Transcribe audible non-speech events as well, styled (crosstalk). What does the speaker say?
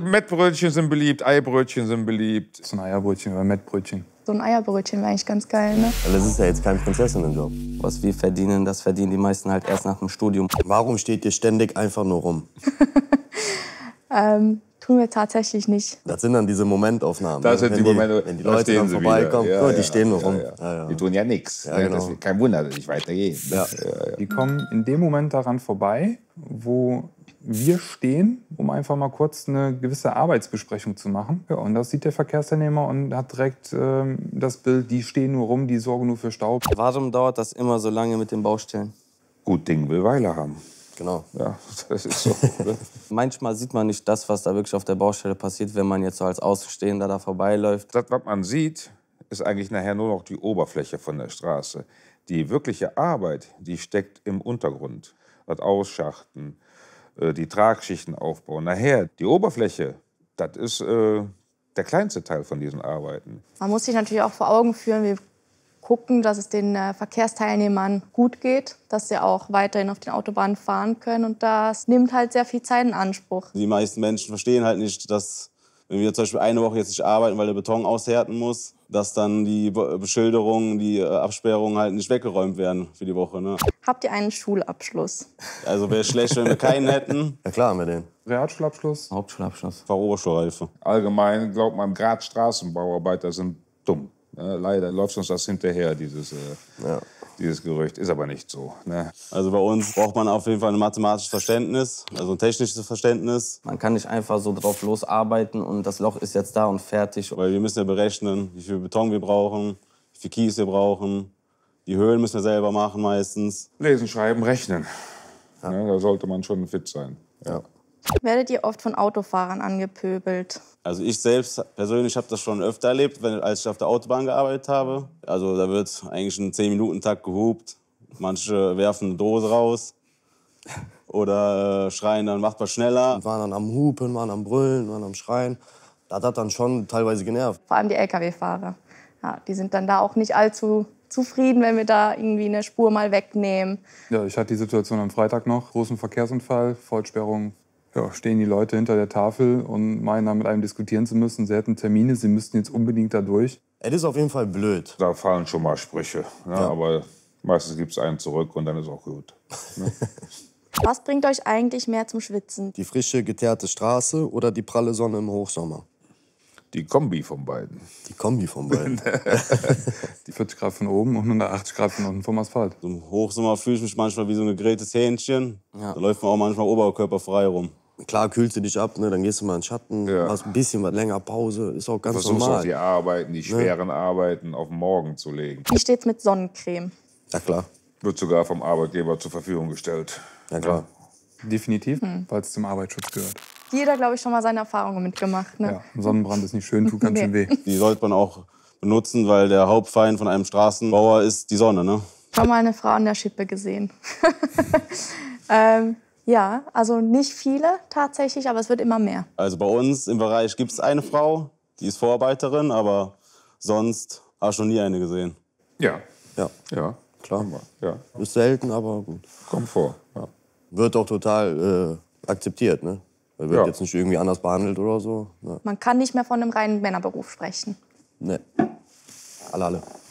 Mettbrötchen sind beliebt, Eibrötchen sind beliebt. So ein Eierbrötchen oder Mettbrötchen. So ein Eierbrötchen wäre eigentlich ganz geil, ne? Das ist ja jetzt kein Prinzessinnenjob. Was wir verdienen, das verdienen die meisten halt erst nach dem Studium. Warum steht ihr ständig einfach nur rum? (laughs) ähm, tun wir tatsächlich nicht. Das sind dann diese Momentaufnahmen. Das sind die, die, Momente, wenn die Leute dann vorbeikommen, ja, oh, die stehen nur ja, rum. Die tun ja nichts. Genau. kein Wunder, dass ich weitergehe. Die kommen in dem Moment daran vorbei, wo wir stehen um einfach mal kurz eine gewisse Arbeitsbesprechung zu machen. Ja, und das sieht der Verkehrsteilnehmer und hat direkt ähm, das Bild, die stehen nur rum, die sorgen nur für Staub. Warum dauert das immer so lange mit den Baustellen? Gut Ding will Weile haben. Genau. Ja, (laughs) das ist so. (laughs) Manchmal sieht man nicht das, was da wirklich auf der Baustelle passiert, wenn man jetzt so als Außenstehender da vorbeiläuft. Das, was man sieht, ist eigentlich nachher nur noch die Oberfläche von der Straße. Die wirkliche Arbeit, die steckt im Untergrund. Das Ausschachten, äh, die Tragschichten aufbauen. Nachher, die Oberfläche, das ist äh, der kleinste Teil von diesen Arbeiten. Man muss sich natürlich auch vor Augen führen, wir gucken, dass es den äh, Verkehrsteilnehmern gut geht, dass sie auch weiterhin auf den Autobahnen fahren können. Und das nimmt halt sehr viel Zeit in Anspruch. Die meisten Menschen verstehen halt nicht, dass wenn wir zum Beispiel eine Woche jetzt nicht arbeiten, weil der Beton aushärten muss, dass dann die Beschilderungen, die äh, Absperrungen halt nicht weggeräumt werden für die Woche. Ne? Habt ihr einen Schulabschluss? Also wäre schlecht, wenn wir keinen (laughs) hätten. Ja klar haben wir den. Realschulabschluss? Hauptschulabschluss. Fachoberschulreife. Allgemein glaubt man, gerade Straßenbauarbeiter sind dumm. Ne, leider läuft uns das hinterher, dieses... Äh ja dieses Gerücht. Ist aber nicht so. Ne? Also bei uns braucht man auf jeden Fall ein mathematisches Verständnis, also ein technisches Verständnis. Man kann nicht einfach so drauf losarbeiten und das Loch ist jetzt da und fertig. Weil wir müssen ja berechnen, wie viel Beton wir brauchen, wie viel Kies wir brauchen. Die Höhlen müssen wir selber machen meistens. Lesen, schreiben, rechnen. Ja. Ne, da sollte man schon fit sein. Ja. Werdet ihr oft von Autofahrern angepöbelt? Also ich selbst persönlich habe das schon öfter erlebt, wenn, als ich auf der Autobahn gearbeitet habe. Also da wird eigentlich ein 10-Minuten-Takt gehupt. Manche werfen eine Dose raus oder äh, schreien dann, macht mal schneller. Und waren dann am Hupen, waren am Brüllen, waren am Schreien. Das hat dann schon teilweise genervt. Vor allem die Lkw-Fahrer. Ja, die sind dann da auch nicht allzu zufrieden, wenn wir da irgendwie eine Spur mal wegnehmen. Ja, ich hatte die Situation am Freitag noch. Großen Verkehrsunfall, Vollsperrung ja, stehen die Leute hinter der Tafel und meinen, da mit einem diskutieren zu müssen. Sie hätten Termine, sie müssten jetzt unbedingt da durch. Es ist auf jeden Fall blöd. Da fallen schon mal Sprüche. Ne? Ja. Aber meistens gibt es einen zurück und dann ist auch gut. Ne? (laughs) Was bringt euch eigentlich mehr zum Schwitzen? Die frische, geteerte Straße oder die pralle Sonne im Hochsommer? Die Kombi von beiden. Die Kombi von beiden. (laughs) die 40 Grad von oben und 180 Grad von unten vom Asphalt. Im Hochsommer fühle ich mich manchmal wie so ein gegrilltes Hähnchen. Ja. Da läuft man auch manchmal oberkörperfrei rum. Klar kühlst du dich ab, ne? dann gehst du mal in den Schatten, ja. hast ein bisschen was länger Pause, ist auch ganz Versuchst normal. Versuchst auch die Arbeiten, die ne? schweren ne? Arbeiten auf morgen zu legen. Wie steht's mit Sonnencreme? Ja klar. Wird sogar vom Arbeitgeber zur Verfügung gestellt. Ja klar. Ja. Definitiv, hm. weil es zum Arbeitsschutz gehört. Jeder, glaube ich, schon mal seine Erfahrungen mitgemacht. Ne? Ja, Sonnenbrand ist nicht schön, tut ganz (laughs) nee. schön weh. Die sollte man auch benutzen, weil der Hauptfeind von einem Straßenbauer ist die Sonne. Ne? Schon mal eine Frau an der Schippe gesehen. (laughs) ähm, ja, also nicht viele tatsächlich, aber es wird immer mehr. Also bei uns im Bereich gibt es eine Frau, die ist Vorarbeiterin, aber sonst hast du schon nie eine gesehen. Ja. Ja. Ja. Klar. Ja. Ist selten, aber gut. Kommt vor. Ja. Wird doch total äh, akzeptiert, ne? Wird ja. jetzt nicht irgendwie anders behandelt oder so. Ne? Man kann nicht mehr von einem reinen Männerberuf sprechen. Ne. Alle, alle.